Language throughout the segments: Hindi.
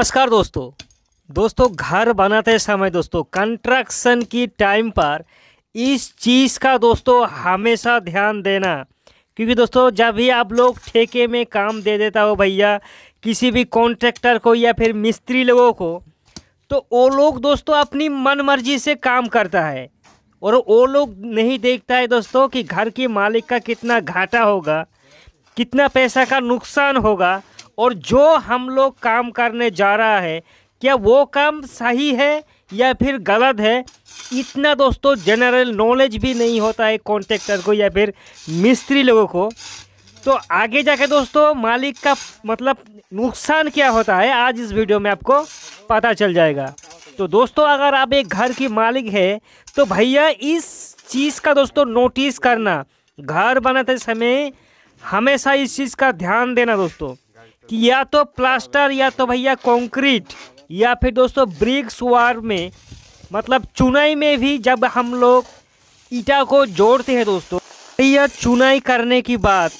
नमस्कार दोस्तों दोस्तों घर बनाते समय दोस्तों कंस्ट्रक्शन की टाइम पर इस चीज़ का दोस्तों हमेशा ध्यान देना क्योंकि दोस्तों जब भी आप लोग ठेके में काम दे देता हो भैया किसी भी कॉन्ट्रैक्टर को या फिर मिस्त्री लोगों को तो वो लोग दोस्तों अपनी मन मर्जी से काम करता है और वो लोग नहीं देखता है दोस्तों कि घर की मालिक का कितना घाटा होगा कितना पैसा का नुकसान होगा और जो हम लोग काम करने जा रहा है क्या वो काम सही है या फिर गलत है इतना दोस्तों जनरल नॉलेज भी नहीं होता है कॉन्ट्रेक्टर को या फिर मिस्त्री लोगों को तो आगे जाके दोस्तों मालिक का मतलब नुकसान क्या होता है आज इस वीडियो में आपको पता चल जाएगा तो दोस्तों अगर आप एक घर की मालिक है तो भैया इस चीज़ का दोस्तों नोटिस करना घर बनाते समय हमेशा इस चीज़ का ध्यान देना दोस्तों कि या तो प्लास्टर या तो भैया कंक्रीट या फिर दोस्तों ब्रिक्स वार में मतलब चुनाई में भी जब हम लोग ईटा को जोड़ते हैं दोस्तों भैया चुनाई करने की बात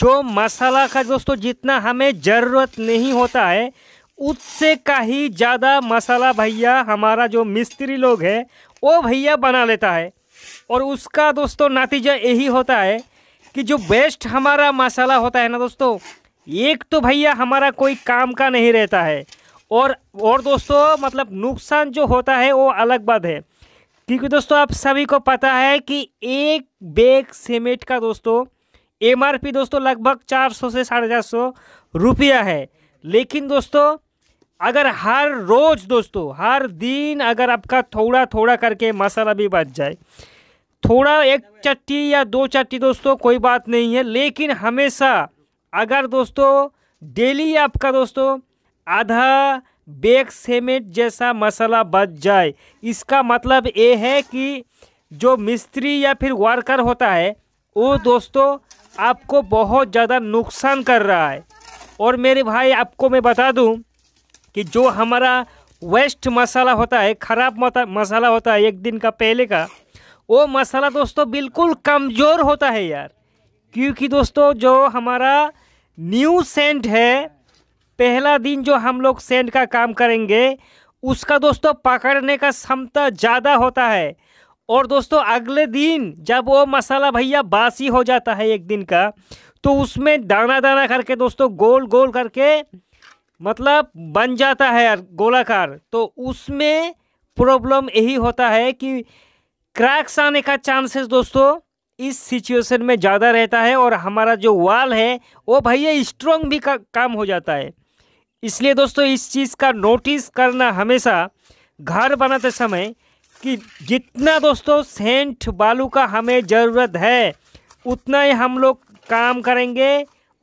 जो मसाला का दोस्तों जितना हमें ज़रूरत नहीं होता है उससे का ही ज़्यादा मसाला भैया हमारा जो मिस्त्री लोग है वो भैया बना लेता है और उसका दोस्तों नतीजा यही होता है कि जो बेस्ट हमारा मसाला होता है ना दोस्तों एक तो भैया हमारा कोई काम का नहीं रहता है और और दोस्तों मतलब नुकसान जो होता है वो अलग बात है क्योंकि दोस्तों आप सभी को पता है कि एक बैग सीमेंट का दोस्तों एमआरपी दोस्तों लगभग चार सौ से साढ़े चार सौ रुपया है लेकिन दोस्तों अगर हर रोज़ दोस्तों हर दिन अगर आपका थोड़ा थोड़ा करके मसाला भी बच जाए थोड़ा एक चट्टी या दो चट्टी दोस्तों कोई बात नहीं है लेकिन हमेशा अगर दोस्तों डेली आपका दोस्तों आधा बेक सीमेंट जैसा मसाला बच जाए इसका मतलब ये है कि जो मिस्त्री या फिर वर्कर होता है वो दोस्तों आपको बहुत ज़्यादा नुकसान कर रहा है और मेरे भाई आपको मैं बता दूं कि जो हमारा वेस्ट मसाला होता है ख़राब मसाला होता है एक दिन का पहले का वो मसाला दोस्तों बिल्कुल कमज़ोर होता है यार क्योंकि दोस्तों जो हमारा न्यू सेंट है पहला दिन जो हम लोग सेंट का काम करेंगे उसका दोस्तों पकड़ने का क्षमता ज़्यादा होता है और दोस्तों अगले दिन जब वो मसाला भैया बासी हो जाता है एक दिन का तो उसमें दाना दाना करके दोस्तों गोल गोल करके मतलब बन जाता है गोलाकार तो उसमें प्रॉब्लम यही होता है कि क्रैक्स आने का चांसेस दोस्तों इस सिचुएशन में ज़्यादा रहता है और हमारा जो वाल है वो भैया स्ट्रॉन्ग भी का, काम हो जाता है इसलिए दोस्तों इस चीज़ का नोटिस करना हमेशा घर बनाते समय कि जितना दोस्तों सेंट बालू का हमें ज़रूरत है उतना ही हम लोग काम करेंगे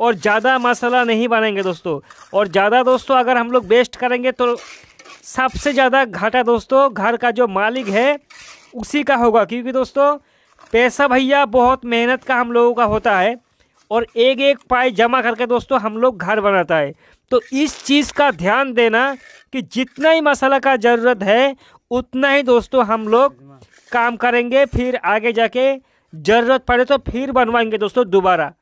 और ज़्यादा मसाला नहीं बनाएंगे दोस्तों और ज़्यादा दोस्तों अगर हम लोग वेस्ट करेंगे तो सबसे ज़्यादा घाटा दोस्तों घर का जो मालिक है उसी का होगा क्योंकि दोस्तों पैसा भैया बहुत मेहनत का हम लोगों का होता है और एक एक पाई जमा करके दोस्तों हम लोग घर बनाता है तो इस चीज़ का ध्यान देना कि जितना ही मसाला का ज़रूरत है उतना ही दोस्तों हम लोग काम करेंगे फिर आगे जाके ज़रूरत पड़े तो फिर बनवाएंगे दोस्तों दोबारा